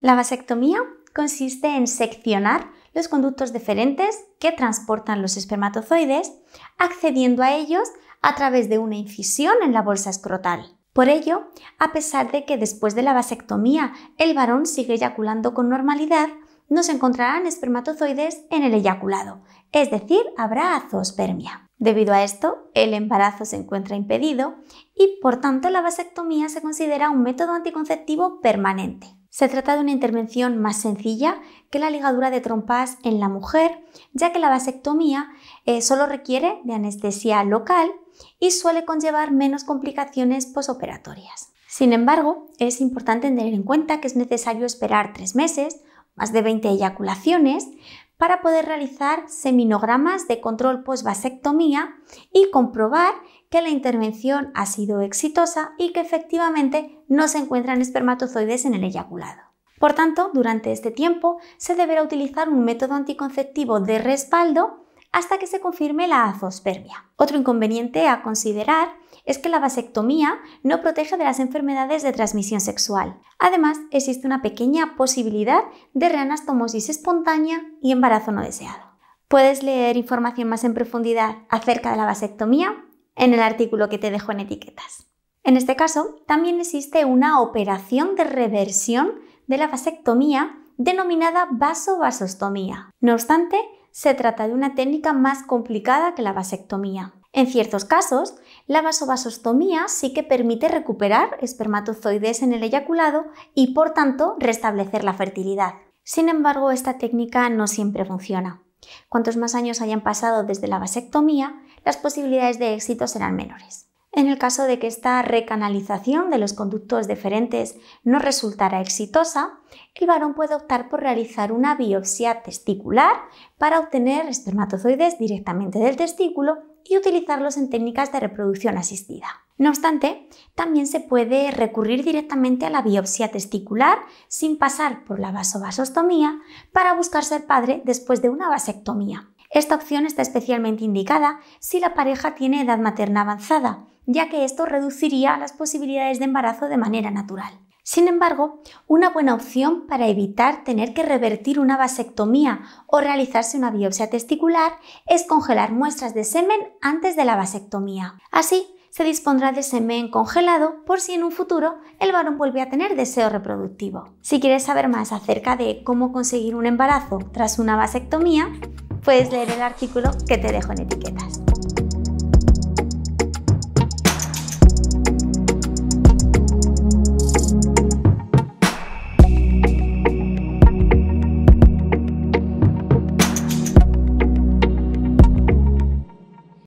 La vasectomía consiste en seccionar los conductos deferentes que transportan los espermatozoides, accediendo a ellos a través de una incisión en la bolsa escrotal. Por ello, a pesar de que después de la vasectomía el varón sigue eyaculando con normalidad, no se encontrarán espermatozoides en el eyaculado, es decir, habrá azoospermia. Debido a esto, el embarazo se encuentra impedido y, por tanto, la vasectomía se considera un método anticonceptivo permanente. Se trata de una intervención más sencilla que la ligadura de trompas en la mujer, ya que la vasectomía eh, solo requiere de anestesia local y suele conllevar menos complicaciones posoperatorias. Sin embargo, es importante tener en cuenta que es necesario esperar tres meses, más de 20 eyaculaciones, para poder realizar seminogramas de control postvasectomía y comprobar que la intervención ha sido exitosa y que efectivamente no se encuentran espermatozoides en el eyaculado. Por tanto, durante este tiempo se deberá utilizar un método anticonceptivo de respaldo hasta que se confirme la azospermia. Otro inconveniente a considerar es que la vasectomía no protege de las enfermedades de transmisión sexual. Además, existe una pequeña posibilidad de reanastomosis espontánea y embarazo no deseado. Puedes leer información más en profundidad acerca de la vasectomía en el artículo que te dejo en etiquetas. En este caso, también existe una operación de reversión de la vasectomía denominada vasovasostomía. No obstante, se trata de una técnica más complicada que la vasectomía. En ciertos casos, la vasovasostomía sí que permite recuperar espermatozoides en el eyaculado y, por tanto, restablecer la fertilidad. Sin embargo, esta técnica no siempre funciona. Cuantos más años hayan pasado desde la vasectomía, las posibilidades de éxito serán menores. En el caso de que esta recanalización de los conductos deferentes no resultara exitosa, el varón puede optar por realizar una biopsia testicular para obtener espermatozoides directamente del testículo y utilizarlos en técnicas de reproducción asistida. No obstante, también se puede recurrir directamente a la biopsia testicular sin pasar por la vasovasostomía para buscar ser padre después de una vasectomía. Esta opción está especialmente indicada si la pareja tiene edad materna avanzada, ya que esto reduciría las posibilidades de embarazo de manera natural. Sin embargo, una buena opción para evitar tener que revertir una vasectomía o realizarse una biopsia testicular es congelar muestras de semen antes de la vasectomía. Así, se dispondrá de semen congelado por si en un futuro el varón vuelve a tener deseo reproductivo. Si quieres saber más acerca de cómo conseguir un embarazo tras una vasectomía, puedes leer el artículo que te dejo en etiquetas.